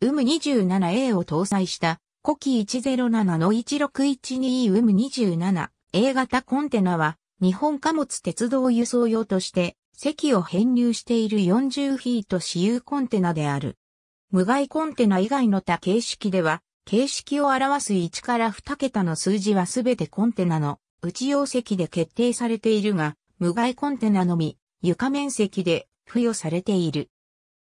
UM27A を搭載した古希107の 1612UM27A 型コンテナは日本貨物鉄道輸送用として席を編入している40フィート私有コンテナである。無害コンテナ以外の他形式では形式を表す1から2桁の数字はすべてコンテナの内容積で決定されているが、無害コンテナのみ床面積で付与されている。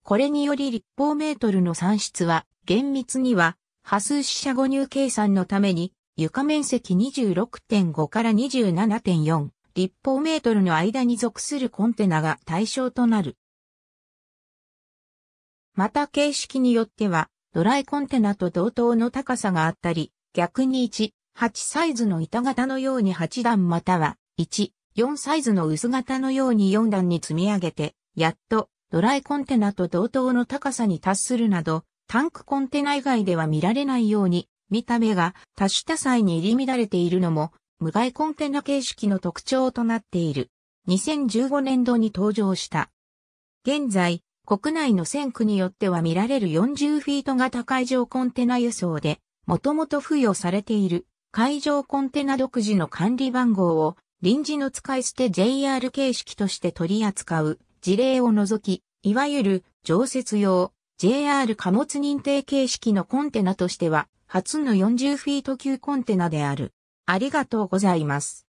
これにより立方メートルの算出は、厳密には、波数四捨五入計算のために、床面積26.5から27.4立方メートルの間に属するコンテナが対象となる。また形式によっては、ドライコンテナと同等の高さがあったり、逆に1、8サイズの板型のように8段または、1、4サイズの薄型のように4段に積み上げて、やっとドライコンテナと同等の高さに達するなど、タンクコンテナ以外では見られないように、見た目が多種多彩に入り乱れているのも、無害コンテナ形式の特徴となっている。2015年度に登場した。現在、国内の線区によっては見られる40フィート型海上コンテナ輸送で、もともと付与されている海上コンテナ独自の管理番号を臨時の使い捨て JR 形式として取り扱う事例を除き、いわゆる常設用 JR 貨物認定形式のコンテナとしては、初の40フィート級コンテナである。ありがとうございます。